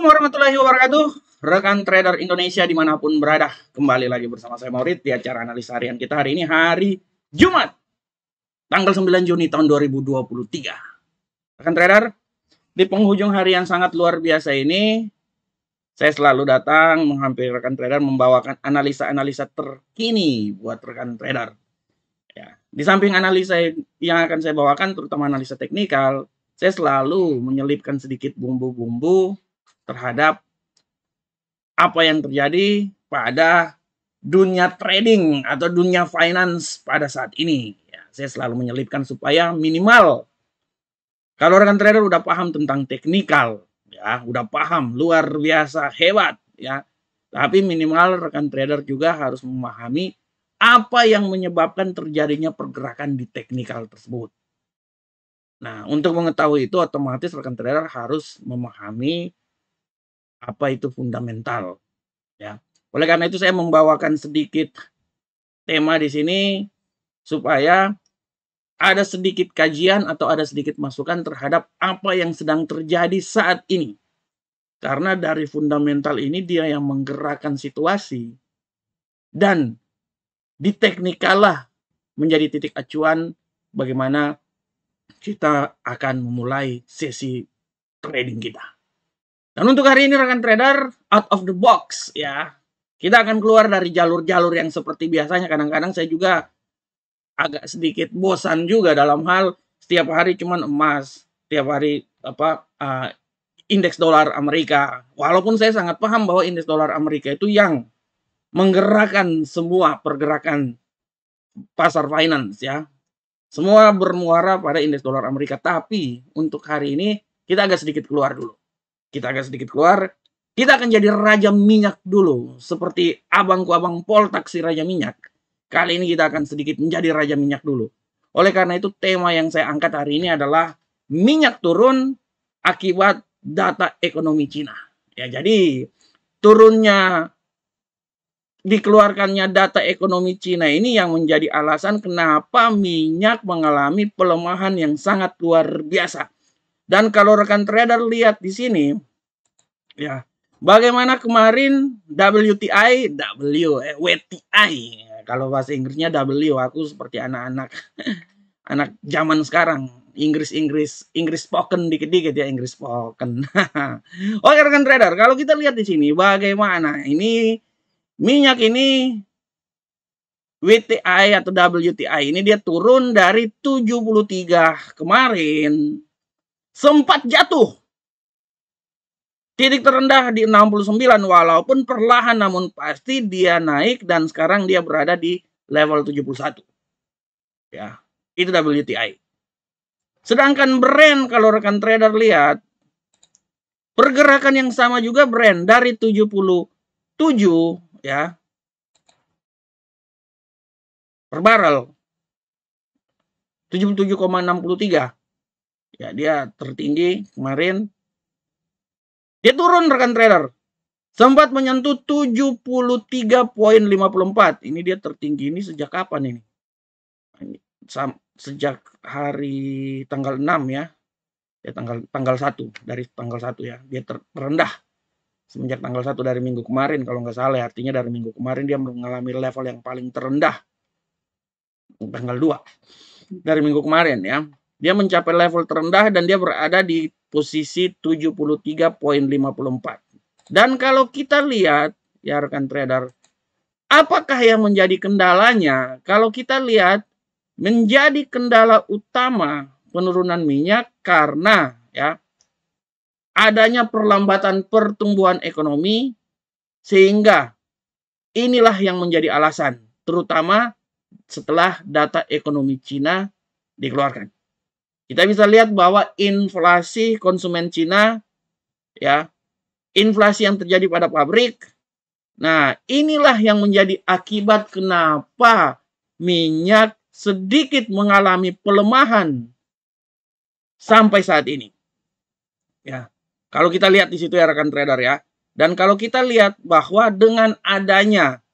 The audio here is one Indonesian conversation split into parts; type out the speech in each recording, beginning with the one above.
Assalamualaikum warahmatullahi wabarakatuh Rekan trader Indonesia dimanapun berada Kembali lagi bersama saya Maurit Di acara analis harian kita hari ini hari Jumat Tanggal 9 Juni tahun 2023 Rekan trader Di penghujung hari yang sangat luar biasa ini Saya selalu datang menghampiri rekan trader Membawakan analisa-analisa terkini buat rekan trader ya. Di samping analisa yang akan saya bawakan Terutama analisa teknikal saya selalu menyelipkan sedikit bumbu-bumbu terhadap apa yang terjadi pada dunia trading atau dunia finance pada saat ini. Ya, saya selalu menyelipkan supaya minimal kalau rekan trader udah paham tentang teknikal, ya udah paham luar biasa hebat, ya. Tapi minimal rekan trader juga harus memahami apa yang menyebabkan terjadinya pergerakan di teknikal tersebut. Nah, untuk mengetahui itu otomatis rekan trader harus memahami apa itu fundamental ya oleh karena itu saya membawakan sedikit tema di sini supaya ada sedikit kajian atau ada sedikit masukan terhadap apa yang sedang terjadi saat ini karena dari fundamental ini dia yang menggerakkan situasi dan di teknikalah menjadi titik acuan bagaimana kita akan memulai sesi trading kita. Dan untuk hari ini rekan trader out of the box ya. Kita akan keluar dari jalur-jalur yang seperti biasanya. Kadang-kadang saya juga agak sedikit bosan juga dalam hal setiap hari cuman emas, setiap hari apa uh, indeks dolar Amerika. Walaupun saya sangat paham bahwa indeks dolar Amerika itu yang menggerakkan semua pergerakan pasar finance ya. Semua bermuara pada indeks dolar Amerika, tapi untuk hari ini kita agak sedikit keluar dulu. Kita agak sedikit keluar. Kita akan jadi Raja Minyak dulu. Seperti abangku abang Pol taksi Raja Minyak. Kali ini kita akan sedikit menjadi Raja Minyak dulu. Oleh karena itu tema yang saya angkat hari ini adalah minyak turun akibat data ekonomi Cina. Ya, jadi turunnya dikeluarkannya data ekonomi Cina ini yang menjadi alasan kenapa minyak mengalami pelemahan yang sangat luar biasa. Dan kalau rekan trader lihat di sini, ya bagaimana kemarin WTI, W, eh, WTI, kalau bahasa Inggrisnya W, aku seperti anak-anak, anak zaman sekarang, Inggris Inggris Inggris spoken dikit-dikit ya Inggris spoken. Oke rekan trader, kalau kita lihat di sini bagaimana ini minyak ini WTI atau WTI ini dia turun dari 73 kemarin sempat jatuh. Titik terendah di 69 walaupun perlahan namun pasti dia naik dan sekarang dia berada di level 71. Ya, itu WTI. Sedangkan brand kalau rekan trader lihat pergerakan yang sama juga brand dari 77 ya per barrel 77,63 ya dia tertinggi kemarin dia turun rekan trader sempat menyentuh 73.54 ini dia tertinggi ini sejak kapan ini sejak hari tanggal 6 ya ya tanggal tanggal 1 dari tanggal 1 ya dia terendah semenjak tanggal 1 dari minggu kemarin kalau nggak salah ya. artinya dari minggu kemarin dia mengalami level yang paling terendah tanggal 2 dari minggu kemarin ya dia mencapai level terendah dan dia berada di posisi 73.54. Dan kalau kita lihat ya rekan trader, apakah yang menjadi kendalanya? Kalau kita lihat menjadi kendala utama penurunan minyak karena ya adanya perlambatan pertumbuhan ekonomi sehingga inilah yang menjadi alasan terutama setelah data ekonomi Cina dikeluarkan. Kita bisa lihat bahwa inflasi konsumen Cina ya, inflasi yang terjadi pada pabrik. Nah, inilah yang menjadi akibat kenapa minyak sedikit mengalami pelemahan sampai saat ini. Ya. Kalau kita lihat di situ ya rekan trader ya. Dan kalau kita lihat bahwa dengan adanya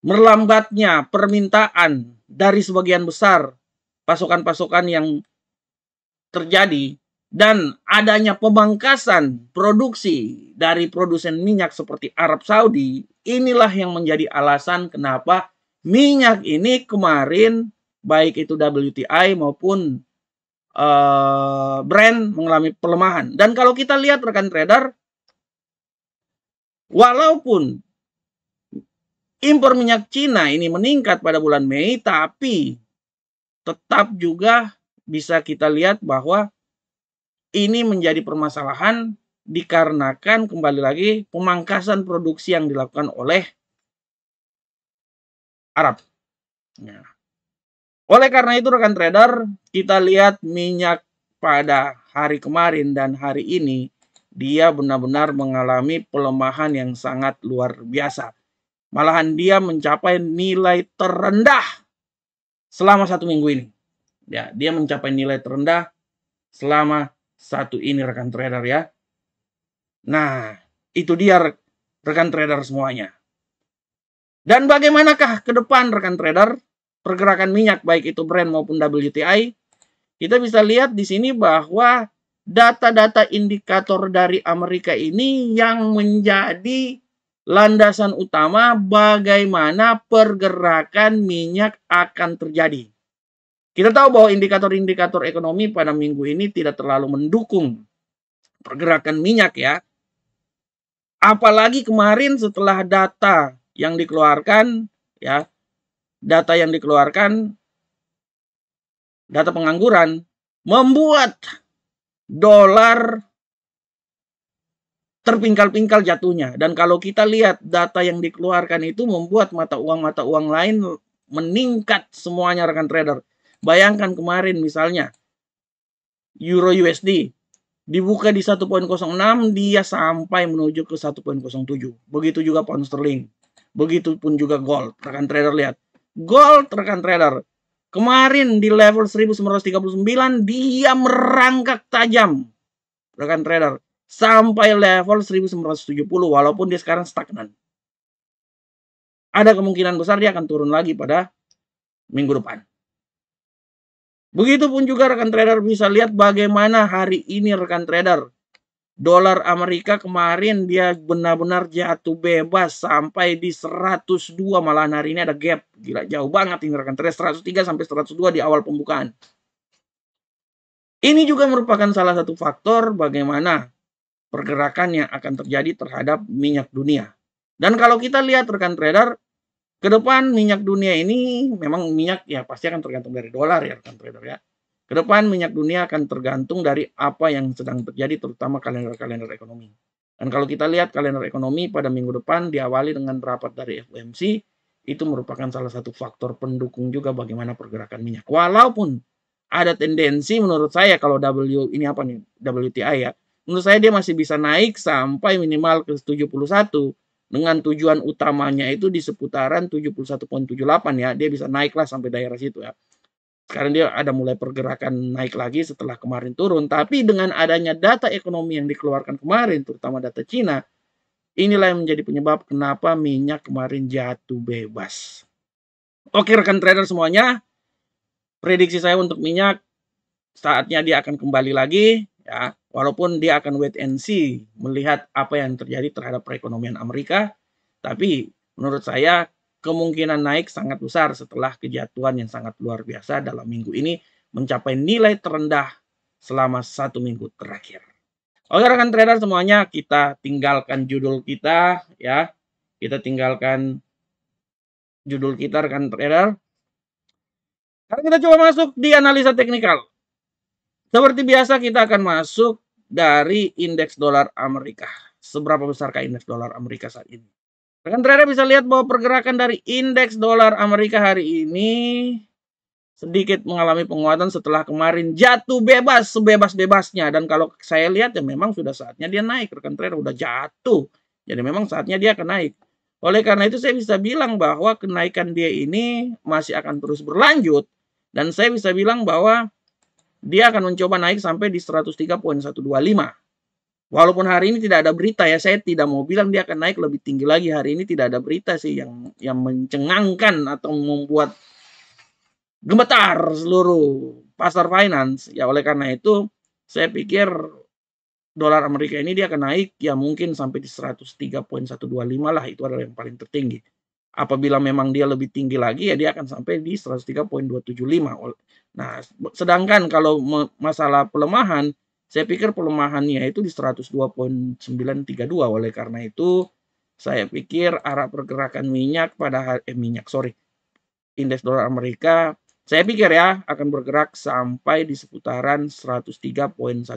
melambatnya permintaan dari sebagian besar pasokan-pasokan yang terjadi dan adanya pemangkasan produksi dari produsen minyak seperti Arab Saudi, inilah yang menjadi alasan kenapa minyak ini kemarin baik itu WTI maupun uh, brand mengalami pelemahan. Dan kalau kita lihat rekan trader, walaupun impor minyak Cina ini meningkat pada bulan Mei, tapi tetap juga bisa kita lihat bahwa ini menjadi permasalahan dikarenakan kembali lagi pemangkasan produksi yang dilakukan oleh Arab. Ya. Oleh karena itu rekan trader, kita lihat minyak pada hari kemarin dan hari ini dia benar-benar mengalami pelemahan yang sangat luar biasa. Malahan dia mencapai nilai terendah selama satu minggu ini. Ya, dia mencapai nilai terendah selama satu ini rekan trader ya. Nah, itu dia rekan trader semuanya. Dan bagaimanakah ke depan rekan trader pergerakan minyak baik itu brand maupun WTI? Kita bisa lihat di sini bahwa data-data indikator dari Amerika ini yang menjadi landasan utama bagaimana pergerakan minyak akan terjadi. Kita tahu bahwa indikator-indikator ekonomi pada minggu ini tidak terlalu mendukung pergerakan minyak ya. Apalagi kemarin setelah data yang dikeluarkan ya, data yang dikeluarkan data pengangguran membuat dolar terpingkal-pingkal jatuhnya. Dan kalau kita lihat data yang dikeluarkan itu membuat mata uang mata uang lain meningkat semuanya rekan trader. Bayangkan kemarin misalnya Euro USD dibuka di 1.06 dia sampai menuju ke 1.07. Begitu juga pound sterling. Begitu pun juga gold. Rekan trader lihat. Gold rekan trader Kemarin di level 1939 dia merangkak tajam. Rekan trader, sampai level 1970 walaupun dia sekarang stagnan. Ada kemungkinan besar dia akan turun lagi pada minggu depan. Begitupun juga rekan trader bisa lihat bagaimana hari ini rekan trader. Dolar Amerika kemarin dia benar-benar jatuh bebas sampai di 102 malahan hari ini ada gap. Gila jauh banget ini rekan trader 103 sampai 102 di awal pembukaan. Ini juga merupakan salah satu faktor bagaimana pergerakan yang akan terjadi terhadap minyak dunia. Dan kalau kita lihat rekan trader, Kedepan minyak dunia ini memang minyak ya pasti akan tergantung dari dolar ya rekan trader ya. Kedepan minyak dunia akan tergantung dari apa yang sedang terjadi terutama kalender-kalender ekonomi. Dan kalau kita lihat kalender ekonomi pada minggu depan diawali dengan rapat dari FOMC itu merupakan salah satu faktor pendukung juga bagaimana pergerakan minyak. Walaupun ada tendensi menurut saya kalau W ini apa nih WTI ya. Menurut saya dia masih bisa naik sampai minimal ke 71 dengan tujuan utamanya itu di seputaran 71.78 ya. Dia bisa naiklah sampai daerah situ ya. Sekarang dia ada mulai pergerakan naik lagi setelah kemarin turun. Tapi dengan adanya data ekonomi yang dikeluarkan kemarin, terutama data Cina, inilah yang menjadi penyebab kenapa minyak kemarin jatuh bebas. Oke rekan trader semuanya, prediksi saya untuk minyak saatnya dia akan kembali lagi ya Walaupun dia akan wait and see melihat apa yang terjadi terhadap perekonomian Amerika, tapi menurut saya kemungkinan naik sangat besar setelah kejatuhan yang sangat luar biasa dalam minggu ini mencapai nilai terendah selama satu minggu terakhir. Oke rekan trader semuanya, kita tinggalkan judul kita ya. Kita tinggalkan judul kita rekan trader. Sekarang kita coba masuk di analisa teknikal. Seperti biasa kita akan masuk dari indeks dolar Amerika. Seberapa besarkah indeks dolar Amerika saat ini? Rekan trader bisa lihat bahwa pergerakan dari indeks dolar Amerika hari ini sedikit mengalami penguatan setelah kemarin jatuh bebas sebebas-bebasnya dan kalau saya lihat ya memang sudah saatnya dia naik rekan trader udah jatuh jadi memang saatnya dia akan naik oleh karena itu saya bisa bilang bahwa kenaikan dia ini masih akan terus berlanjut dan saya bisa bilang bahwa dia akan mencoba naik sampai di 103.125. Walaupun hari ini tidak ada berita ya, saya tidak mau bilang dia akan naik lebih tinggi lagi. Hari ini tidak ada berita sih yang yang mencengangkan atau membuat gemetar seluruh pasar finance. Ya oleh karena itu, saya pikir dolar Amerika ini dia akan naik ya mungkin sampai di 103.125 lah itu adalah yang paling tertinggi apabila memang dia lebih tinggi lagi ya dia akan sampai di 103.275. Nah, sedangkan kalau masalah pelemahan, saya pikir pelemahannya itu di 102.932 oleh karena itu saya pikir arah pergerakan minyak pada hari, eh, minyak sorry indeks dolar Amerika saya pikir ya akan bergerak sampai di seputaran 103.125.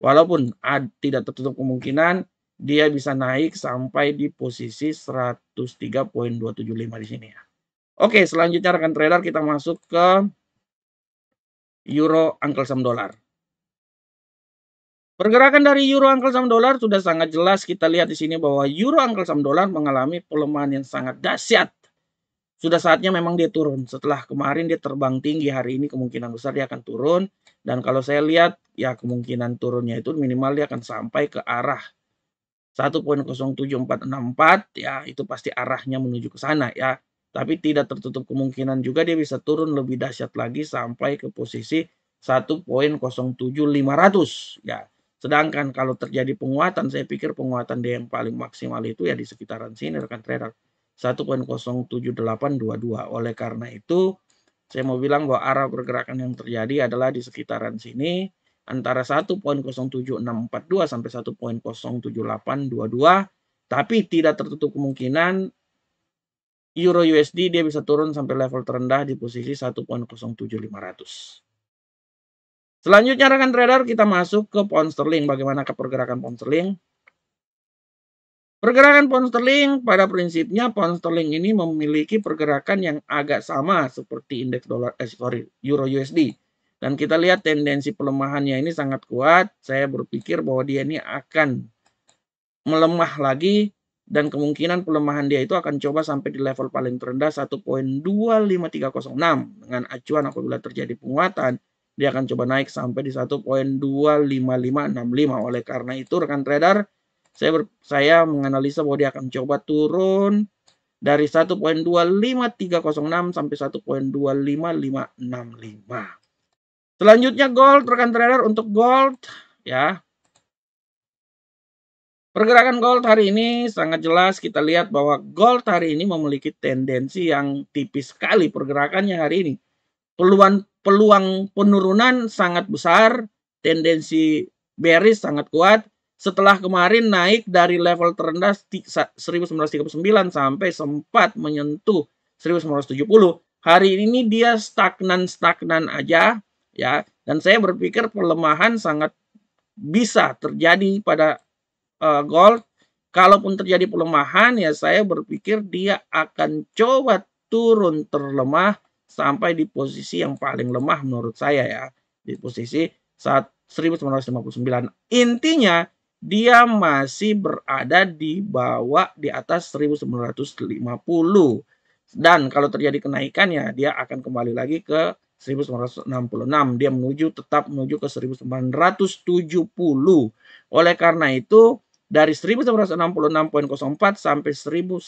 Walaupun ad, tidak tertutup kemungkinan dia bisa naik sampai di posisi 103.275 di sini ya. Oke, selanjutnya rekan trader kita masuk ke euro uncle sam dolar. Pergerakan dari euro uncle sam dolar sudah sangat jelas kita lihat di sini bahwa euro uncle sam dolar mengalami pelemahan yang sangat dahsyat. Sudah saatnya memang dia turun. Setelah kemarin dia terbang tinggi, hari ini kemungkinan besar dia akan turun. Dan kalau saya lihat, ya kemungkinan turunnya itu minimal dia akan sampai ke arah 1.07464 ya itu pasti arahnya menuju ke sana ya. Tapi tidak tertutup kemungkinan juga dia bisa turun lebih dahsyat lagi sampai ke posisi 1.07500 ya. Sedangkan kalau terjadi penguatan, saya pikir penguatan dia yang paling maksimal itu ya di sekitaran sini rekan trader 1.07822. Oleh karena itu, saya mau bilang bahwa arah pergerakan yang terjadi adalah di sekitaran sini antara 1.07642 sampai 1.07822 tapi tidak tertutup kemungkinan euro USD dia bisa turun sampai level terendah di posisi 1.07500. Selanjutnya rekan trader kita masuk ke pound sterling bagaimana ke pergerakan pound sterling. Pergerakan pound sterling pada prinsipnya pound sterling ini memiliki pergerakan yang agak sama seperti indeks dolar eh, sorry, euro USD dan kita lihat tendensi pelemahannya ini sangat kuat. Saya berpikir bahwa dia ini akan melemah lagi dan kemungkinan pelemahan dia itu akan coba sampai di level paling terendah 1.25306 dengan acuan apabila terjadi penguatan dia akan coba naik sampai di 1.25565 oleh karena itu rekan trader saya ber, saya menganalisa bahwa dia akan coba turun dari 1.25306 sampai 1.25565 Selanjutnya gold rekan trader untuk gold ya. Pergerakan gold hari ini sangat jelas kita lihat bahwa gold hari ini memiliki tendensi yang tipis sekali pergerakannya hari ini. Peluang peluang penurunan sangat besar, tendensi bearish sangat kuat. Setelah kemarin naik dari level terendah 1939 sampai sempat menyentuh 1970, hari ini dia stagnan-stagnan aja ya dan saya berpikir pelemahan sangat bisa terjadi pada uh, eh, gold kalaupun terjadi pelemahan ya saya berpikir dia akan coba turun terlemah sampai di posisi yang paling lemah menurut saya ya di posisi saat 1959 intinya dia masih berada di bawah di atas 1950 dan kalau terjadi kenaikan ya dia akan kembali lagi ke 1966 dia menuju tetap menuju ke 1970 oleh karena itu dari 1966.04 sampai 1959.20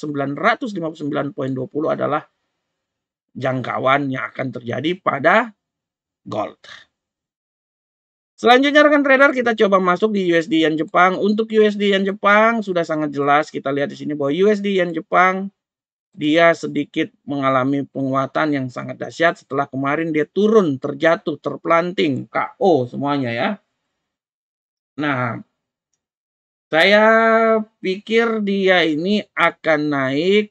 adalah jangkauan yang akan terjadi pada gold. Selanjutnya rekan trader kita coba masuk di USD Yen Jepang. Untuk USD Yen Jepang sudah sangat jelas kita lihat di sini bahwa USD Yen Jepang dia sedikit mengalami penguatan yang sangat dahsyat setelah kemarin dia turun, terjatuh, terpelanting, KO semuanya ya. Nah, saya pikir dia ini akan naik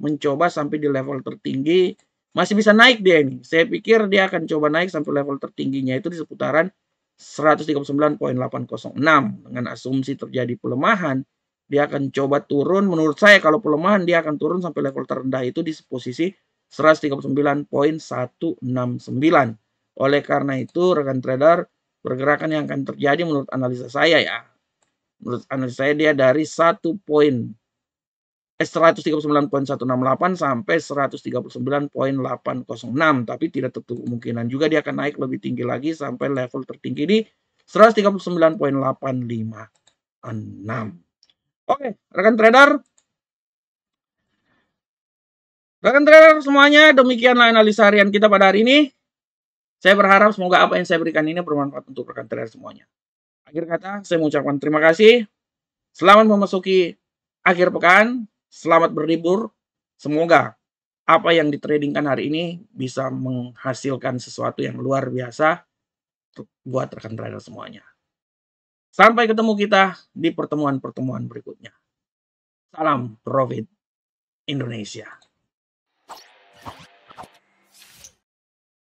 mencoba sampai di level tertinggi. Masih bisa naik dia ini. Saya pikir dia akan coba naik sampai level tertingginya itu di seputaran 139.806 dengan asumsi terjadi pelemahan dia akan coba turun menurut saya kalau pelemahan dia akan turun sampai level terendah itu di posisi 139.169 oleh karena itu rekan trader pergerakan yang akan terjadi menurut analisa saya ya menurut analisa saya dia dari 1 poin 139.168 eh, sampai 139.806 tapi tidak tertutup kemungkinan juga dia akan naik lebih tinggi lagi sampai level tertinggi di 139.856 Oke, rekan trader. Rekan trader semuanya, demikianlah analisa harian kita pada hari ini. Saya berharap semoga apa yang saya berikan ini bermanfaat untuk rekan trader semuanya. Akhir kata, saya mengucapkan terima kasih. Selamat memasuki akhir pekan. Selamat berlibur. Semoga apa yang ditradingkan hari ini bisa menghasilkan sesuatu yang luar biasa buat rekan trader semuanya. Sampai ketemu kita di pertemuan-pertemuan berikutnya. Salam Profit Indonesia.